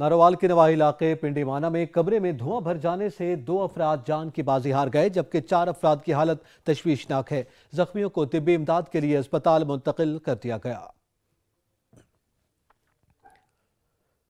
नारोवाल के नवाही इलाके पिंडीमाना में कमरे में धुआं भर जाने से दो अफराद जान की बाजी हार गए जबकि चार अफराद की हालत तशवीशनाक है जख्मियों को तिबी इमदाद के लिए अस्पताल मुंतकिल कर दिया गया